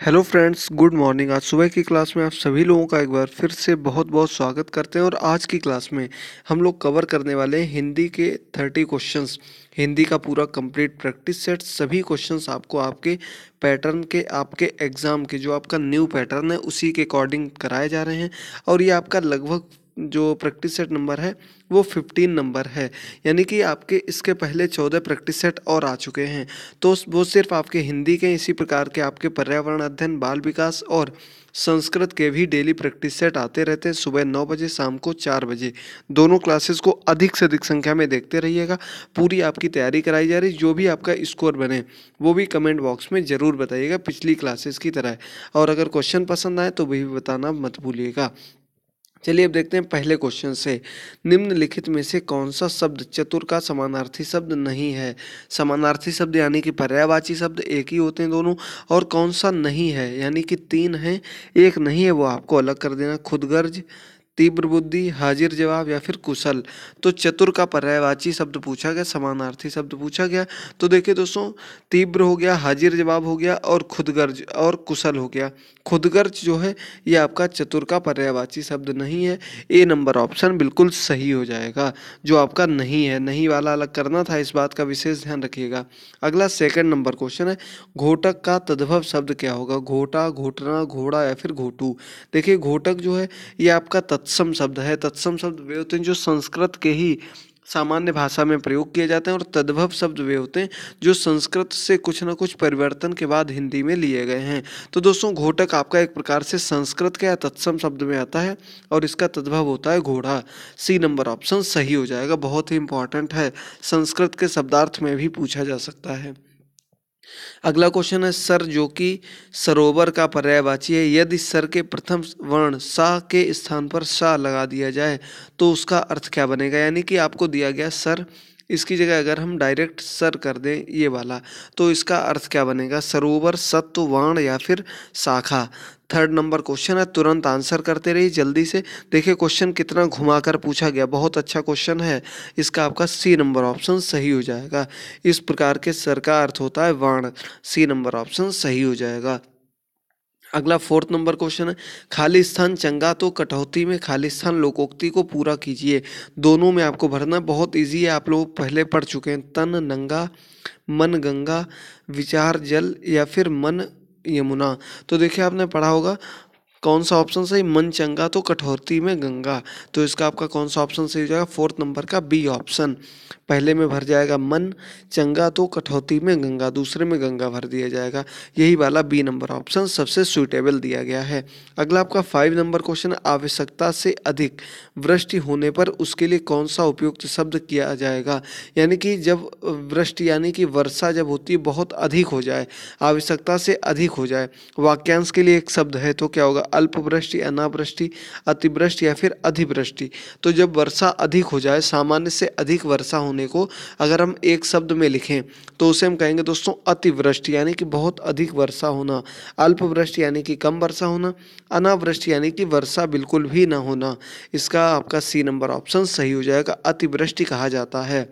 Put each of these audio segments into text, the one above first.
hello friends good morning आज सुबह की क्लास में आप सभी लोगों का एक बार फिर से बहुत बहुत स्वागत करते हैं और आज की क्लास में हम लोग कवर करने वाले हैं हिंदी के थर्टी क्वेश्चंस हिंदी का पूरा कंप्लीट प्रैक्टिस सेट सभी क्वेश्चंस आपको आपके पैटर्न के आपके एग्ज़ाम के जो आपका न्यू पैटर्न है उसी के अकॉर्डिंग कराए जा रहे हैं और ये आपका लगभग जो प्रैक्टिस सेट नंबर है वो फिफ्टीन नंबर है यानी कि आपके इसके पहले चौदह प्रैक्टिस सेट और आ चुके हैं तो वो सिर्फ आपके हिंदी के इसी प्रकार के आपके पर्यावरण अध्ययन बाल विकास और संस्कृत के भी डेली प्रैक्टिस सेट आते रहते हैं सुबह नौ बजे शाम को चार बजे दोनों क्लासेस को अधिक से अधिक संख्या में देखते रहिएगा पूरी आपकी तैयारी कराई जा रही जो भी आपका स्कोर बने वो भी कमेंट बॉक्स में ज़रूर बताइएगा पिछली क्लासेस की तरह और अगर क्वेश्चन पसंद आए तो भी बताना मत भूलिएगा चलिए अब देखते हैं पहले क्वेश्चन से निम्नलिखित में से कौन सा शब्द चतुर का समानार्थी शब्द नहीं है समानार्थी शब्द यानी कि पर्यायवाची शब्द एक ही होते हैं दोनों और कौन सा नहीं है यानी कि तीन हैं एक नहीं है वो आपको अलग कर देना खुदगर्ज तीव्र बुद्धि हाजिर जवाब या फिर कुशल तो चतुर का पर्यायवाची शब्द पूछा गया समानार्थी शब्द पूछा गया तो देखिए दोस्तों तीव्र हो गया हाजिर जवाब हो गया और खुदगर्ज और कुशल हो गया खुदगर्ज जो है ये आपका चतुर का पर्यायवाची शब्द नहीं है ए नंबर ऑप्शन बिल्कुल सही हो जाएगा जो आपका नहीं है नहीं वाला अलग करना था इस बात का विशेष ध्यान रखिएगा अगला सेकेंड नंबर क्वेश्चन है घोटक का तद्भव शब्द क्या होगा घोटा घोटना घोड़ा या फिर घोटू देखिए घोटक जो है ये आपका तत्सम शब्द है तत्सम शब्द वे होते हैं जो संस्कृत के ही सामान्य भाषा में प्रयोग किए जाते हैं और तद्भव शब्द वे होते हैं जो संस्कृत से कुछ ना कुछ परिवर्तन के बाद हिंदी में लिए गए हैं तो दोस्तों घोटक आपका एक प्रकार से संस्कृत के या तत्सम शब्द में आता है और इसका तद्भव होता है घोड़ा सी नंबर ऑप्शन सही हो जाएगा बहुत ही इंपॉर्टेंट है संस्कृत के शब्दार्थ में भी पूछा जा सकता है अगला क्वेश्चन है सर जो कि सरोवर का पर्यायवाची है यदि सर के प्रथम वर्ण सा के स्थान पर सा लगा दिया जाए तो उसका अर्थ क्या बनेगा यानी कि आपको दिया गया सर इसकी जगह अगर हम डायरेक्ट सर कर दें ये वाला तो इसका अर्थ क्या बनेगा सरोवर सत्व वाण या फिर शाखा थर्ड नंबर क्वेश्चन है तुरंत आंसर करते रहिए जल्दी से देखिए क्वेश्चन कितना घुमाकर पूछा गया बहुत अच्छा क्वेश्चन है इसका आपका सी नंबर ऑप्शन सही हो जाएगा इस प्रकार के सर का अर्थ होता है वाण सी नंबर ऑप्शन सही हो जाएगा अगला फोर्थ नंबर क्वेश्चन है खालिस्तान चंगा तो कटौती में खालिस्तान लोकोक्ति को पूरा कीजिए दोनों में आपको भरना बहुत इजी है आप लोग पहले पढ़ चुके हैं तन नंगा मन गंगा विचार जल या फिर मन यमुना तो देखिए आपने पढ़ा होगा कौन सा ऑप्शन सही मन चंगा तो कठौती में गंगा तो इसका आपका कौन सा ऑप्शन सही हो जाएगा फोर्थ नंबर का बी ऑप्शन पहले में भर जाएगा मन चंगा तो कठौती में गंगा दूसरे में गंगा भर दिया जाएगा यही वाला बी नंबर ऑप्शन सबसे सुइटेबल दिया गया है अगला आपका फाइव नंबर क्वेश्चन आवश्यकता से अधिक वृष्टि होने पर उसके लिए कौन सा उपयुक्त शब्द किया जाएगा यानी कि जब वृष्टि यानी कि वर्षा जब होती है बहुत अधिक हो जाए आवश्यकता से अधिक हो जाए वाक्यांश के लिए एक शब्द है तो क्या होगा अल्पवृष्टि अनावृष्टि अतिवृष्टि या फिर अधिवृष्टि तो जब वर्षा अधिक हो जाए सामान्य से अधिक वर्षा होने को अगर हम एक शब्द में लिखें तो उसे हम कहेंगे दोस्तों अतिवृष्टि यानी कि बहुत अधिक वर्षा होना अल्पवृष्टि यानी कि कम वर्षा होना अनावृष्टि यानी कि वर्षा बिल्कुल भी ना होना इसका आपका सी नंबर ऑप्शन सही हो जाएगा अतिवृष्टि कहा जाता है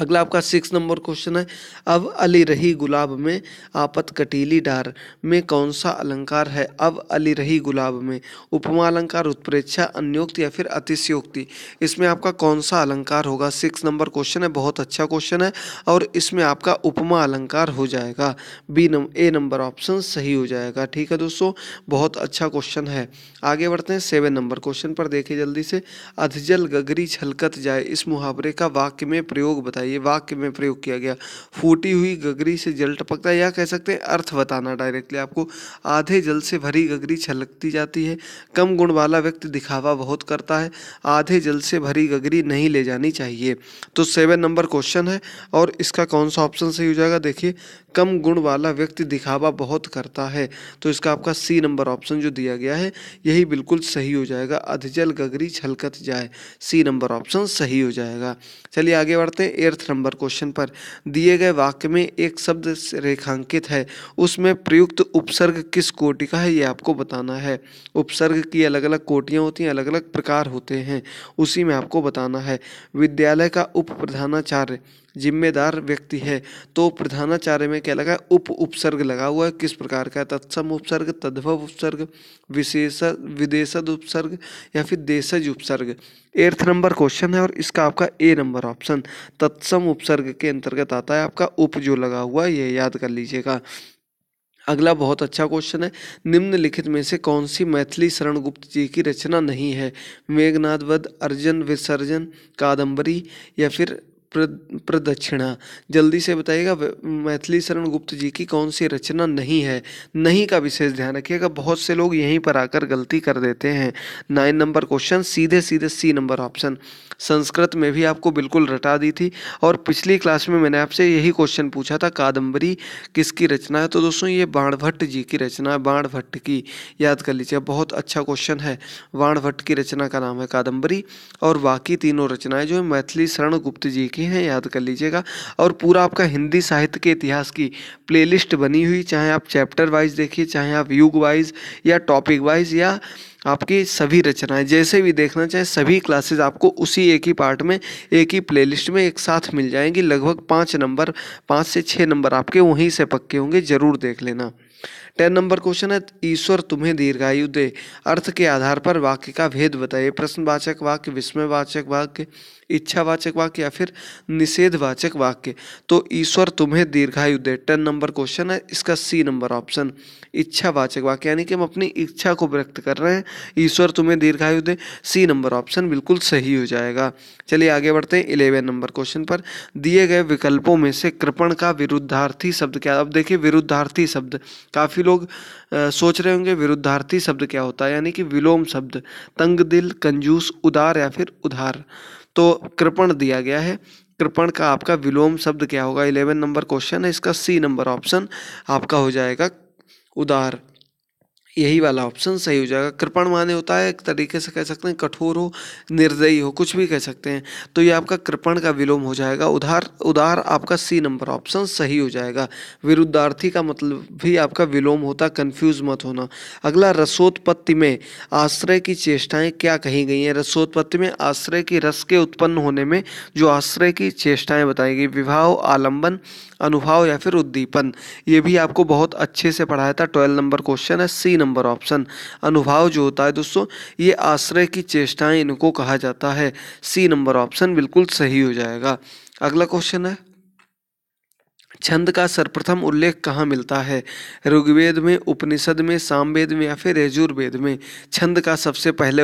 अगला आपका सिक्स नंबर क्वेश्चन है अब अली रही गुलाब में आपत कटीली डार में कौन सा अलंकार है अब अली रही गुलाब में उपमा अलंकार उत्प्रेक्षा अन्योक्त या फिर अतिशयोक्ति इसमें आपका कौन सा अलंकार होगा सिक्स नंबर क्वेश्चन है बहुत अच्छा क्वेश्चन है और इसमें आपका उपमा अलंकार हो जाएगा बी नम ए नंबर ऑप्शन सही हो जाएगा ठीक है दोस्तों बहुत अच्छा क्वेश्चन है आगे बढ़ते हैं सेवन नंबर क्वेश्चन पर देखें जल्दी से अधजल गगरी छलकत जाए इस मुहावरे का वाक्य में प्रयोग बताए था ये वाक्य में प्रयोग किया गया फूटी हुई गगरी से जल टपकता है या कह सकते हैं अर्थ बताना डायरेक्टली आपको आधे जल से भरी गगरी छलकती जाती है कम गुण वाला व्यक्ति दिखावा बहुत करता है आधे जल से भरी गगरी नहीं ले जानी चाहिए तो सेवन नंबर क्वेश्चन है और इसका कौन सा ऑप्शन सही हो जाएगा देखिए कम गुण वाला व्यक्ति दिखावा बहुत करता है तो इसका आपका सी नंबर ऑप्शन जो दिया गया है यही बिल्कुल सही हो जाएगा अधजल गगरी छलकत जाए सी नंबर ऑप्शन सही हो जाएगा चलिए आगे बढ़ते हैं एर्थ नंबर क्वेश्चन पर दिए गए वाक्य में एक शब्द रेखांकित है उसमें प्रयुक्त उपसर्ग किस कोटि का है ये आपको बताना है उपसर्ग की अलग अलग कोटियाँ होती हैं अलग अलग प्रकार होते हैं उसी में आपको बताना है विद्यालय का उप प्रधानाचार्य जिम्मेदार व्यक्ति है तो प्रधानाचार्य में क्या लगा उप उपसर्ग लगा हुआ है किस प्रकार का तत्सम उपसर्ग तद्भव उपसर्ग विशेष विदेशद उपसर्ग या फिर देशज उपसर्ग एर्थ नंबर क्वेश्चन है और इसका आपका ए नंबर ऑप्शन तत्सम उपसर्ग के अंतर्गत आता है आपका उप जो लगा हुआ है यह याद कर लीजिएगा अगला बहुत अच्छा क्वेश्चन है निम्नलिखित में से कौन सी मैथिली शरणगुप्त जी की रचना नहीं है मेघनाद वध अर्जन विसर्जन कादंबरी या फिर प्रदक्षिणा जल्दी से बताइएगा मैथिली शरण गुप्त जी की कौन सी रचना नहीं है नहीं का विशेष ध्यान रखिएगा बहुत से लोग यहीं पर आकर गलती कर देते हैं नाइन नंबर क्वेश्चन सीधे सीधे सी नंबर ऑप्शन संस्कृत में भी आपको बिल्कुल रटा दी थी और पिछली क्लास में मैंने आपसे यही क्वेश्चन पूछा था कादम्बरी किसकी रचना है तो दोस्तों ये बाणभट्ट जी की रचना है बाणभट्ट की याद कर लीजिए बहुत अच्छा क्वेश्चन है बाणभट्ट की रचना का नाम है कादम्बरी और बाकी तीनों रचनाएं जो है मैथिली शरण गुप्त जी की लिखी हैं याद कर लीजिएगा और पूरा आपका हिंदी साहित्य के इतिहास की प्लेलिस्ट बनी हुई चाहे आप चैप्टर वाइज देखिए चाहे आप युग वाइज या टॉपिक वाइज या आपकी सभी रचनाएं जैसे भी देखना चाहे सभी क्लासेस आपको उसी एक ही पार्ट में एक ही प्लेलिस्ट में एक साथ मिल जाएंगी लगभग पाँच नंबर पाँच से छः नंबर आपके वहीं से पक्के होंगे ज़रूर देख लेना टेन नंबर क्वेश्चन है ईश्वर तुम्हें दीर्घायु दे अर्थ के आधार पर वाक्य का भेद बताइए प्रश्नवाचक वाक्य विस्मयवाचक वाक्य इच्छावाचक वाक्य या फिर निषेधवाचक वाक्य तो ईश्वर तुम्हें दीर्घायु दे टेन नंबर क्वेश्चन है इसका सी नंबर ऑप्शन इच्छावाचक वाक्य यानी कि हम अपनी इच्छा को व्यक्त कर रहे हैं ईश्वर तुम्हें दीर्घायु दे सी नंबर ऑप्शन बिल्कुल सही हो जाएगा चलिए आगे बढ़ते हैं इलेवन नंबर क्वेश्चन पर दिए गए विकल्पों में से कृपण का विरुद्धार्थी शब्द क्या अब देखिए विरुद्धार्थी शब्द काफी काफ़ी लोग सोच रहे होंगे विरुद्धार्थी शब्द क्या होता है यानी कि विलोम शब्द तंग दिल कंजूस उदार या फिर उधार तो कृपण दिया गया है कृपण का आपका विलोम शब्द क्या होगा इलेवन नंबर क्वेश्चन है इसका सी नंबर ऑप्शन आपका हो जाएगा उदार यही वाला ऑप्शन सही हो जाएगा कृपण माने होता है एक तरीके से कह सकते हैं कठोर हो निर्दयी हो कुछ भी कह सकते हैं तो ये आपका कृपण का विलोम हो जाएगा उधार उदार आपका सी नंबर ऑप्शन सही हो जाएगा विरुद्धार्थी का मतलब भी आपका विलोम होता कंफ्यूज मत होना अगला रसोत्पत्ति में आश्रय की चेष्टाएँ क्या कही गई हैं रसोत्पत्ति में आश्रय की रस के उत्पन्न होने में जो आश्रय की चेष्टाएँ बताई गई विवाह आलंबन अनुभाव या फिर उद्दीपन ये भी आपको बहुत अच्छे से पढ़ाया था ट्वेल्व नंबर क्वेश्चन है सी नंबर ऑप्शन अनुभाव जो होता है दोस्तों ये आश्रय की चेष्टाएं इनको कहा जाता है सी नंबर ऑप्शन बिल्कुल सही हो जाएगा अगला क्वेश्चन है छंद का सर्वप्रथम उल्लेख कहाँ मिलता है ऋग्वेद में उपनिषद में सामवेद में या फिर यजुर्वेद में छंद का सबसे पहले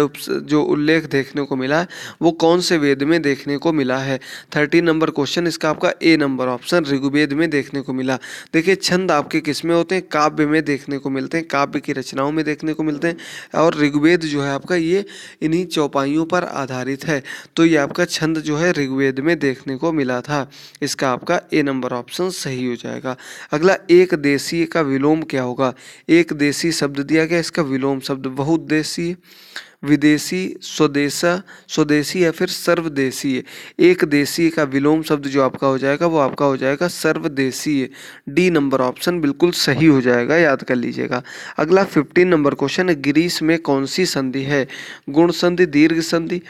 जो उल्लेख देखने को मिला वो कौन से वेद में देखने को मिला है थर्टी नंबर क्वेश्चन इसका आपका ए नंबर ऑप्शन ऋग्वेद में देखने को मिला देखिए छंद आपके किस में होते हैं काव्य में देखने को मिलते हैं काव्य की रचनाओं में देखने को मिलते हैं और ऋग्वेद जो है आपका ये इन्हीं चौपाइयों पर आधारित है तो ये आपका छंद जो है ऋग्वेद में देखने को मिला था इसका आपका ए नंबर ऑप्शन सही हो जाएगा अगला एक देशीय का विलोम क्या होगा एक देशी शब्द दिया गया इसका विलोम शब्द बहुदेशीय विदेशी स्वदेशा स्वदेशी या फिर सर्वदेशीय एक देशीय का विलोम शब्द जो आपका हो जाएगा वो आपका हो जाएगा सर्वदेशीय डी नंबर ऑप्शन बिल्कुल सही हो जाएगा याद कर लीजिएगा अगला फिफ्टीन नंबर क्वेश्चन ग्रीस में कौन सी संधि है गुण संधि दीर्घ संधि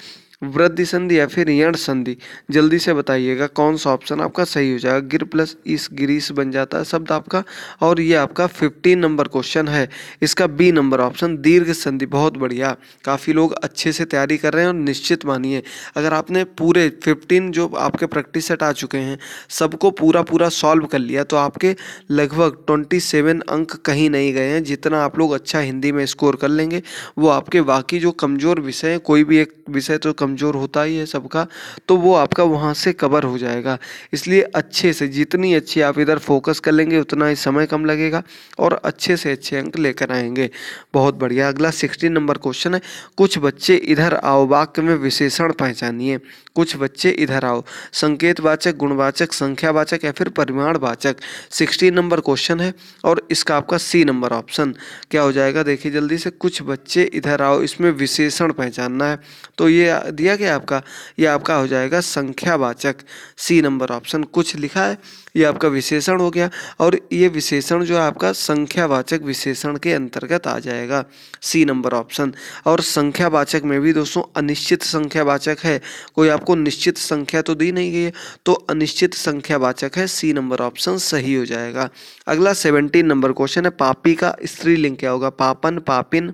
वृद्धि संधि या फिर यण संधि जल्दी से बताइएगा कौन सा ऑप्शन आपका सही हो जाएगा गिर प्लस इस गिरीस बन जाता है शब्द आपका और ये आपका फिफ्टीन नंबर क्वेश्चन है इसका बी नंबर ऑप्शन दीर्घ संधि बहुत बढ़िया काफ़ी लोग अच्छे से तैयारी कर रहे हैं और निश्चित मानिए अगर आपने पूरे फिफ्टीन जो आपके प्रैक्टिस सेट आ चुके हैं सबको पूरा पूरा सॉल्व कर लिया तो आपके लगभग ट्वेंटी सेवन अंक कहीं नहीं गए हैं जितना आप लोग अच्छा हिंदी में स्कोर कर लेंगे वो आपके बाकी जो कमज़ोर विषय हैं कोई भी एक विषय तो कम कमज़ोर होता ही है सबका तो वो आपका वहाँ से कवर हो जाएगा इसलिए अच्छे से जितनी अच्छी आप इधर फोकस कर लेंगे उतना ही समय कम लगेगा और अच्छे से अच्छे अंक लेकर आएंगे बहुत बढ़िया अगला सिक्सटीन नंबर क्वेश्चन है कुछ बच्चे इधर आओ वाक्य में विशेषण पहचानिए कुछ बच्चे इधर आओ संकेतवाचक गुणवाचक संख्यावाचक या फिर परिमाणवाचक सिक्सटीन नंबर क्वेश्चन है और इसका आपका सी नंबर ऑप्शन क्या हो जाएगा देखिए जल्दी से कुछ बच्चे इधर आओ इसमें विशेषण पहचानना है तो ये दिया गया आपका ये आपका हो जाएगा संख्यावाचक सी नंबर ऑप्शन कुछ लिखा है ये आपका विशेषण हो गया और ये विशेषण जो आपका संख्यावाचक विशेषण के अंतर्गत आ जाएगा सी नंबर ऑप्शन और संख्यावाचक में भी दोस्तों अनिश्चित संख्यावाचक है कोई आपको निश्चित संख्या तो दी नहीं गई है तो अनिश्चित संख्यावाचक है सी नंबर ऑप्शन सही हो जाएगा अगला सेवनटीन नंबर क्वेश्चन है पापी का स्त्रीलिंग क्या होगा पापन पापिन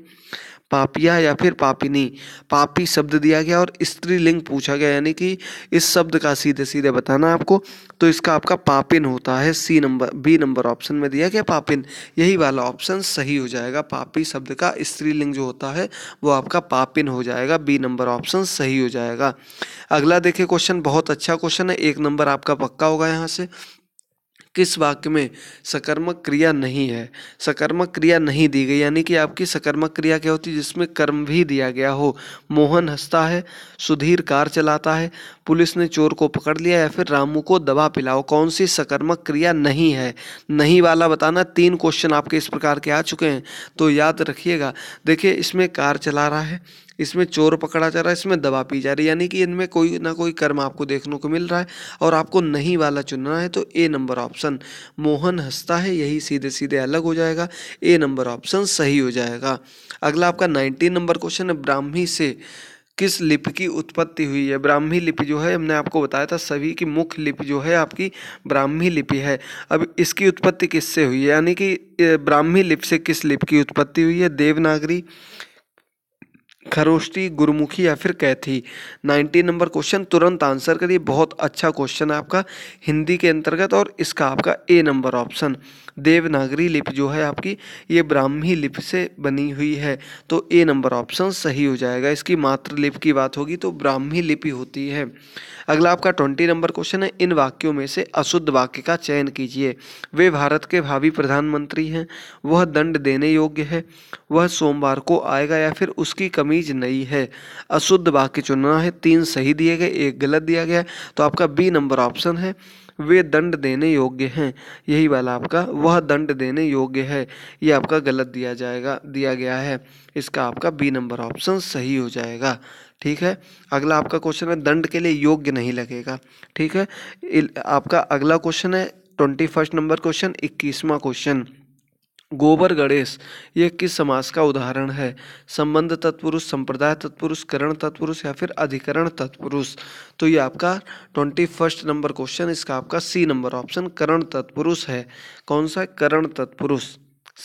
पापिया या फिर पापिनी पापी शब्द दिया गया और स्त्रीलिंग पूछा गया यानी कि इस शब्द का सीधे सीधे बताना आपको तो इसका आपका पापिन होता है C number B number option में दिया गया पापिन यही वाला ऑप्शन सही हो जाएगा पापी शब्द का स्त्रीलिंग जो होता है वो आपका पापिन हो जाएगा बी नंबर ऑप्शन सही हो जाएगा अगला देखिए क्वेश्चन बहुत अच्छा क्वेश्चन है एक नंबर आपका पक्का होगा यहाँ से किस वाक्य में सकर्मक क्रिया नहीं है सकर्मक क्रिया नहीं दी गई यानी कि आपकी सकर्मक क्रिया क्या होती है जिसमें कर्म भी दिया गया हो मोहन हंसता है सुधीर कार चलाता है पुलिस ने चोर को पकड़ लिया या फिर रामू को दबा पिलाओ कौन सी सकर्मक क्रिया नहीं है नहीं वाला बताना तीन क्वेश्चन आपके इस प्रकार के आ चुके हैं तो याद रखिएगा देखिए इसमें कार चला रहा है इसमें चोर पकड़ा जा रहा है इसमें दवा पी जा रही है यानी कि इनमें कोई ना कोई कर्म आपको देखने को मिल रहा है और आपको नहीं वाला चुनना है तो ए नंबर ऑप्शन मोहन हंसता है यही सीधे सीधे अलग हो जाएगा ए नंबर ऑप्शन सही हो जाएगा अगला आपका नाइनटीन नंबर क्वेश्चन है ब्राह्मी से किस लिपि की उत्पत्ति हुई है ब्राह्मी लिपि जो है हमने आपको बताया था सभी की मुख्य लिपि जो है आपकी ब्राह्मी लिपि है अब इसकी उत्पत्ति किससे हुई है यानी कि ब्राह्मी लिपि से किस लिपि की उत्पत्ति हुई है देवनागरी खरोष्टी गुरुमुखी या फिर कैथी नाइन्टी नंबर क्वेश्चन तुरंत आंसर करिए बहुत अच्छा क्वेश्चन है आपका हिंदी के अंतर्गत और इसका आपका ए नंबर ऑप्शन देवनागरी लिपि जो है आपकी ये ब्राह्मी लिपि से बनी हुई है तो ए नंबर ऑप्शन सही हो जाएगा इसकी मात्र लिपि की बात होगी तो ब्राह्मी लिपि होती है अगला आपका ट्वेंटी नंबर क्वेश्चन है इन वाक्यों में से अशुद्ध वाक्य का चयन कीजिए वे भारत के भावी प्रधानमंत्री हैं वह दंड देने योग्य है वह सोमवार को आएगा या फिर उसकी कमीज नहीं है अशुद्ध वाक्य चुनना है तीन सही दिए गए एक गलत दिया गया तो आपका बी नंबर ऑप्शन है वे दंड देने योग्य हैं यही वाला आपका वह दंड देने योग्य है ये आपका गलत दिया जाएगा दिया गया है इसका आपका बी नंबर ऑप्शन सही हो जाएगा ठीक है अगला आपका क्वेश्चन है दंड के लिए योग्य नहीं लगेगा ठीक है आपका अगला क्वेश्चन है ट्वेंटी फर्स्ट नंबर क्वेश्चन इक्कीसवां क्वेश्चन गोबर गणेश यह किस समास का उदाहरण है संबंध तत्पुरुष संप्रदाय तत्पुरुष करण तत्पुरुष या फिर अधिकरण तत्पुरुष तो ये आपका ट्वेंटी फर्स्ट नंबर क्वेश्चन इसका आपका सी नंबर ऑप्शन करण तत्पुरुष है कौन सा करण तत्पुरुष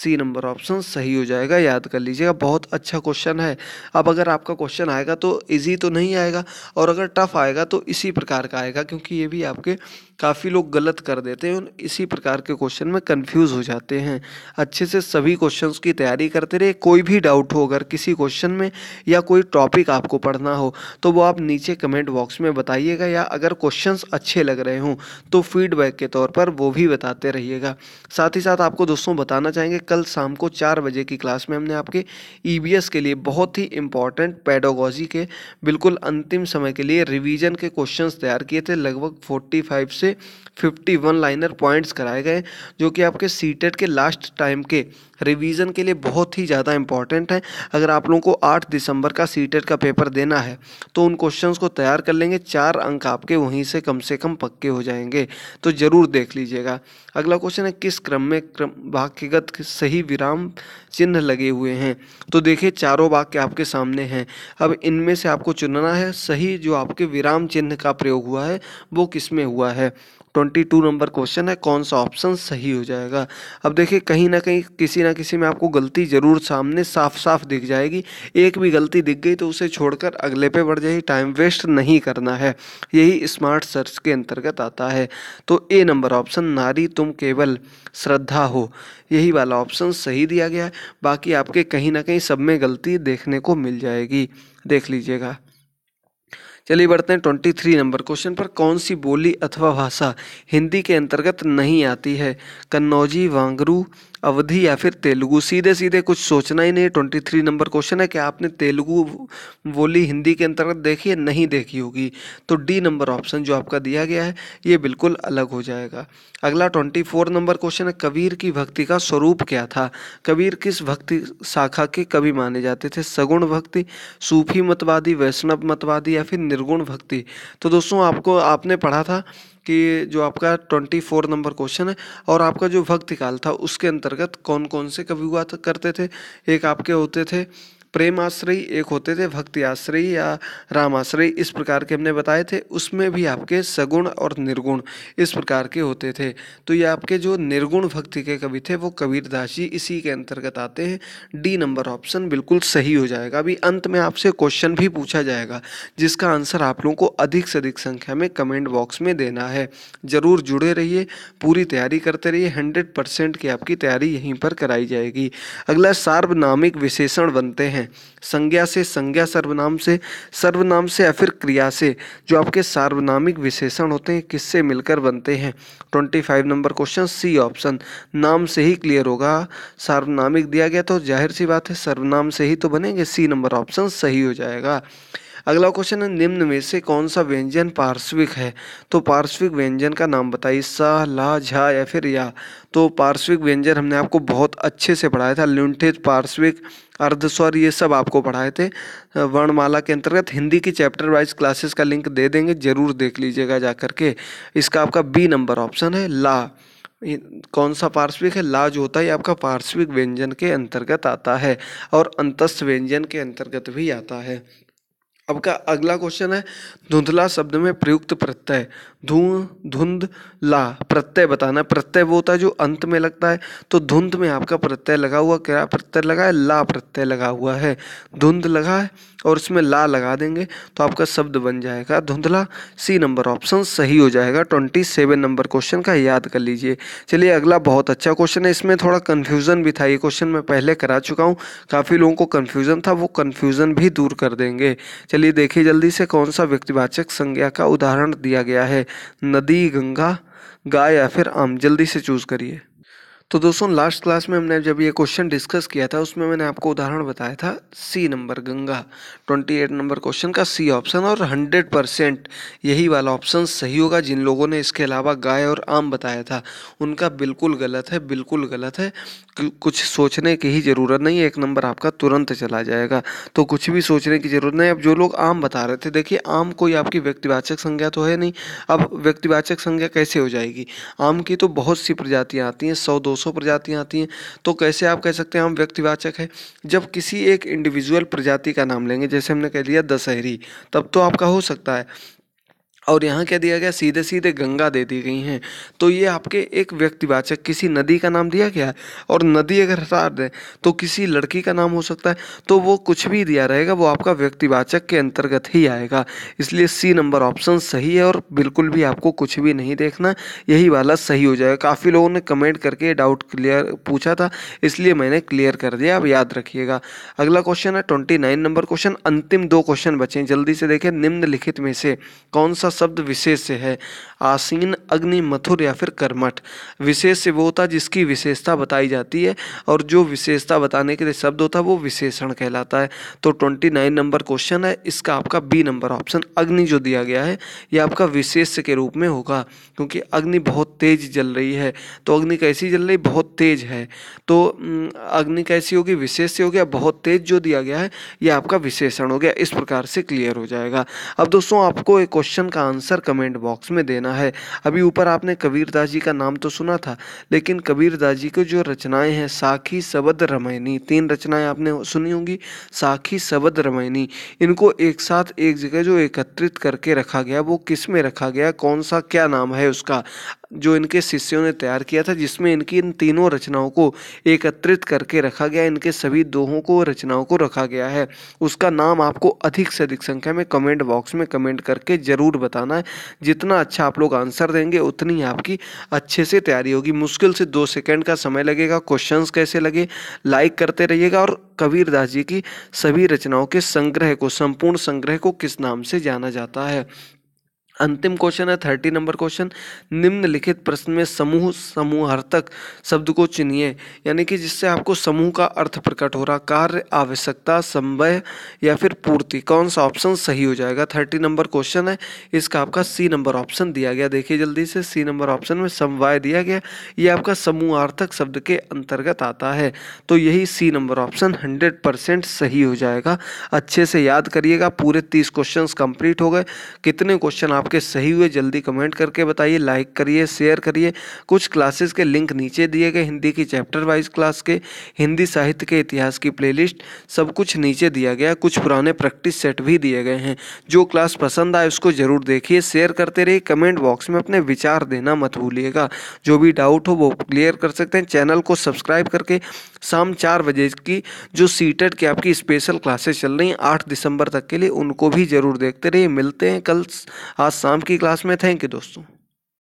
सी नंबर ऑप्शन सही हो जाएगा याद कर लीजिएगा बहुत अच्छा क्वेश्चन है अब अगर आपका क्वेश्चन आएगा तो इजी तो नहीं आएगा और अगर टफ आएगा तो इसी प्रकार का आएगा क्योंकि ये भी आपके काफ़ी लोग गलत कर देते हैं इसी प्रकार के क्वेश्चन में कंफ्यूज हो जाते हैं अच्छे से सभी क्वेश्चंस की तैयारी करते रहे कोई भी डाउट हो अगर किसी क्वेश्चन में या कोई टॉपिक आपको पढ़ना हो तो वो आप नीचे कमेंट बॉक्स में बताइएगा या अगर क्वेश्चन अच्छे लग रहे हों तो फीडबैक के तौर पर वो भी बताते रहिएगा साथ ही साथ आपको दोस्तों बताना चाहेंगे कल शाम को चार बजे की क्लास में हमने आपके ई e के लिए बहुत ही इंपॉर्टेंट पेडोगॉजी के बिल्कुल अंतिम समय के लिए रिवीजन के क्वेश्चंस तैयार किए थे लगभग 45 से verset fifty one liner points कराए गए जो कि आपके सीटेट के लास्ट टाइम के रिवीजन के लिए बहुत ही ज़्यादा इंपॉर्टेंट हैं अगर आप लोगों को आठ दिसंबर का सीटेट का पेपर देना है तो उन क्वेश्चंस को तैयार कर लेंगे चार अंक आपके वहीं से कम से कम पक्के हो जाएंगे तो ज़रूर देख लीजिएगा अगला क्वेश्चन है किस क्रम में क्रम वाक्यगत सही विराम चिन्ह लगे हुए हैं तो देखिए चारों वाक्य आपके सामने हैं अब इनमें से आपको चुनना है सही जो आपके विराम चिन्ह का प्रयोग हुआ है वो किस में हुआ है ट्वेंटी टू नंबर क्वेश्चन है कौन सा ऑप्शन सही हो जाएगा अब देखिए कहीं ना कहीं किसी ना किसी में आपको गलती ज़रूर सामने साफ साफ दिख जाएगी एक भी गलती दिख गई तो उसे छोड़कर अगले पे बढ़ जाइए टाइम वेस्ट नहीं करना है यही स्मार्ट सर्च के अंतर्गत आता है तो ए नंबर ऑप्शन नारी तुम केवल श्रद्धा हो यही वाला ऑप्शन सही दिया गया है बाकी आपके कहीं ना कहीं सब में गलती देखने को मिल जाएगी देख लीजिएगा चलिए बढ़ते हैं ट्वेंटी थ्री नंबर क्वेश्चन पर कौन सी बोली अथवा भाषा हिंदी के अंतर्गत नहीं आती है कन्नौजी वांगरू अवधि या फिर तेलुगु सीधे सीधे कुछ सोचना ही नहीं ट्वेंटी थ्री नंबर क्वेश्चन है कि आपने तेलुगु बोली हिंदी के अंतर्गत देखी है नहीं देखी होगी तो डी नंबर ऑप्शन जो आपका दिया गया है ये बिल्कुल अलग हो जाएगा अगला ट्वेंटी फोर नंबर क्वेश्चन है कबीर की भक्ति का स्वरूप क्या था कबीर किस भक्ति शाखा के कवि माने जाते थे सगुण भक्ति सूफी मतवादी वैष्णव मतवादी या फिर निर्गुण भक्ति तो दोस्तों आपको आपने पढ़ा था कि जो आपका ट्वेंटी फोर नंबर क्वेश्चन है और आपका जो भक्ति काल था उसके अंतर्गत कौन कौन से कवि हुआ करते थे एक आपके होते थे प्रेम आश्रय एक होते थे भक्ति आश्रय या राम आश्रय इस प्रकार के हमने बताए थे उसमें भी आपके सगुण और निर्गुण इस प्रकार के होते थे तो ये आपके जो निर्गुण भक्ति के कवि थे वो कबीरदास जी इसी के अंतर्गत आते हैं डी नंबर ऑप्शन बिल्कुल सही हो जाएगा अभी अंत में आपसे क्वेश्चन भी पूछा जाएगा जिसका आंसर आप लोगों को अधिक से अधिक संख्या में कमेंट बॉक्स में देना है ज़रूर जुड़े रहिए पूरी तैयारी करते रहिए हंड्रेड परसेंट की आपकी तैयारी यहीं पर कराई जाएगी अगला सार्वनामिक विशेषण बनते हैं है संज्ञा से संज्ञा सर्वनाम से सर्वनाम से या फिर क्रिया से जो आपके सार्वनामिक विशेषण होते हैं किससे मिलकर बनते हैं twenty five number question C option नाम से ही क्लियर होगा सार्वनामिक दिया गया तो जाहिर सी बात है सर्वनाम से ही तो बनेंगे सी नंबर ऑप्शन सही हो जाएगा अगला क्वेश्चन है निम्न में से कौन सा व्यंजन पार्श्विक है तो पार्श्विक व्यंजन का नाम बताइए सा ला झा या फिर या तो पार्श्विक व्यंजन हमने आपको बहुत अच्छे से पढ़ाया था लुंठित पार्श्विक अर्धस्वर ये सब आपको पढ़ाए थे वर्णमाला के अंतर्गत हिंदी की चैप्टर वाइज क्लासेस का लिंक दे देंगे ज़रूर देख लीजिएगा जा करके इसका आपका बी नंबर ऑप्शन है ला कौन सा पार्श्विक है लाज होता है आपका पार्श्विक व्यंजन के अंतर्गत आता है और अंतस्थ व्यंजन के अंतर्गत भी आता है अब का अगला क्वेश्चन है धुंधला शब्द में प्रयुक्त प्रत्यय धुं धुंध ला प्रत्यय बताना प्रत्यय वो होता है जो अंत में लगता है तो धुंध में आपका प्रत्यय लगा हुआ क्या प्रत्यय लगा है ला प्रत्यय लगा हुआ है धुंध लगा है और इसमें ला लगा देंगे तो आपका शब्द बन जाएगा धुंधला सी नंबर ऑप्शन सही हो जाएगा ट्वेंटी सेवन नंबर क्वेश्चन का याद कर लीजिए चलिए अगला बहुत अच्छा क्वेश्चन है इसमें थोड़ा कन्फ्यूज़न भी था ये क्वेश्चन मैं पहले करा चुका हूँ काफ़ी लोगों को कन्फ्यूज़न था वो कन्फ्यूज़न भी दूर कर देंगे चलिए देखिए जल्दी से कौन सा व्यक्तिवाचक संज्ञा का उदाहरण दिया गया है नदी गंगा गाय या फिर आम जल्दी से चूज़ करिए तो दोस्तों लास्ट क्लास में हमने जब ये क्वेश्चन डिस्कस किया था उसमें मैंने आपको उदाहरण बताया था C number Ganga 28 number question का सी ऑप्शन और 100 परसेंट यही वाला ऑप्शन सही होगा जिन लोगों ने इसके अलावा गाय और आम बताया था उनका बिल्कुल गलत है बिल्कुल गलत है कुछ सोचने की ही ज़रूरत नहीं है एक नंबर आपका तुरंत चला जाएगा तो कुछ भी सोचने की ज़रूरत नहीं अब जो लोग आम बता रहे थे देखिए आम कोई आपकी व्यक्तिवाचक संज्ञा तो है नहीं अब व्यक्तिवाचक संज्ञा कैसे हो जाएगी आम की तो बहुत सी प्रजातियाँ आती हैं सौ दो 200 प्रजातियाँ आती हैं तो कैसे आप कह सकते हैं हम व्यक्तिवाचक है जब किसी एक इंडिविजुअल प्रजाति का नाम लेंगे जैसे हमने कह लिया दशहरी तब तो आपका हो सकता है और यहाँ क्या दिया गया सीधे सीधे गंगा दे दी गई हैं तो ये आपके एक व्यक्तिवाचक किसी नदी का नाम दिया गया है और नदी अगर हटा दें तो किसी लड़की का नाम हो सकता है तो वो कुछ भी दिया रहेगा वो आपका व्यक्तिवाचक के अंतर्गत ही आएगा इसलिए सी नंबर ऑप्शन सही है और बिल्कुल भी आपको कुछ भी नहीं देखना यही वाला सही हो जाएगा काफ़ी लोगों ने कमेंट करके डाउट क्लियर पूछा था इसलिए मैंने क्लियर कर दिया अब याद रखिएगा अगला क्वेश्चन है ट्वेंटी नाइन नंबर क्वेश्चन अंतिम दो क्वेश्चन बचे जल्दी से देखें निम्नलिखित में से कौन सा शब्द विशेष से है आसीन अग्नि मथुर या फिर कर्मठ विशेष से वो होता जिसकी विशेषता बताई जाती है और जो विशेषता बताने के लिए शब्द होता है वो विशेषण कहलाता है तो ट्वेंटी नाइन नंबर क्वेश्चन है इसका आपका बी नंबर ऑप्शन अग्नि जो दिया गया है ये आपका विशेष के रूप में होगा क्योंकि अग्नि बहुत तेज जल रही है तो अग्नि कैसी जल रही बहुत तेज है तो अग्नि कैसी होगी विशेष से हो गया बहुत तेज जो दिया गया है यह आपका विशेषण हो गया इस प्रकार से क्लियर हो जाएगा अब दोस्तों आपको एक क्वेश्चन का आंसर कमेंट बॉक्स में देना है अभी ऊपर आपने कबीरदास जी का नाम तो सुना था लेकिन कबीरदास जी की जो रचनाएं हैं साखी सबद रमैनी तीन रचनाएं आपने सुनी होंगी साखी सबद रमैनी इनको एक साथ एक जगह जो एकत्रित करके रखा गया वो किस में रखा गया कौन सा क्या नाम है उसका जो इनके शिष्यों ने तैयार किया था जिसमें इनकी इन तीनों रचनाओं को एकत्रित करके रखा गया इनके सभी दोहों को रचनाओं को रखा गया है उसका नाम आपको अधिक से अधिक संख्या में कमेंट बॉक्स में कमेंट करके ज़रूर बताना है जितना अच्छा आप लोग आंसर देंगे उतनी आपकी अच्छे से तैयारी होगी मुश्किल से दो सेकेंड का समय लगेगा क्वेश्चन कैसे लगे लाइक करते रहिएगा और कबीर दास जी की सभी रचनाओं के संग्रह को संपूर्ण संग्रह को किस नाम से जाना जाता है अंतिम क्वेश्चन है थर्टी नंबर क्वेश्चन निम्नलिखित प्रश्न में समूह समूहार्थक शब्द को चिनिए यानी कि जिससे आपको समूह का अर्थ प्रकट हो रहा कार्य आवश्यकता संभय या फिर पूर्ति कौन सा ऑप्शन सही हो जाएगा थर्टी नंबर क्वेश्चन है इसका आपका सी नंबर ऑप्शन दिया गया देखिए जल्दी से सी नंबर ऑप्शन में समवाय दिया गया ये आपका समूहार्थक शब्द के अंतर्गत आता है तो यही C number option hundred percent सही हो जाएगा अच्छे से याद करिएगा पूरे तीस क्वेश्चन कंप्लीट हो गए कितने क्वेश्चन आप आपके सही हुए जल्दी कमेंट करके बताइए लाइक करिए शेयर करिए कुछ क्लासेस के लिंक नीचे दिए गए हिंदी की चैप्टर वाइज क्लास के हिंदी साहित्य के इतिहास की प्लेलिस्ट सब कुछ नीचे दिया गया कुछ पुराने प्रैक्टिस सेट भी दिए गए हैं जो क्लास पसंद आए उसको ज़रूर देखिए शेयर करते रहिए कमेंट बॉक्स में अपने विचार देना मत भूलिएगा जो भी डाउट हो वो क्लियर कर सकते हैं चैनल को सब्सक्राइब करके शाम चार बजे की जो सीटेट की आपकी स्पेशल क्लासेस चल रही हैं आठ दिसंबर तक के लिए उनको भी ज़रूर देखते रहिए मिलते हैं कल आज शाम की क्लास में थैंक यू दोस्तों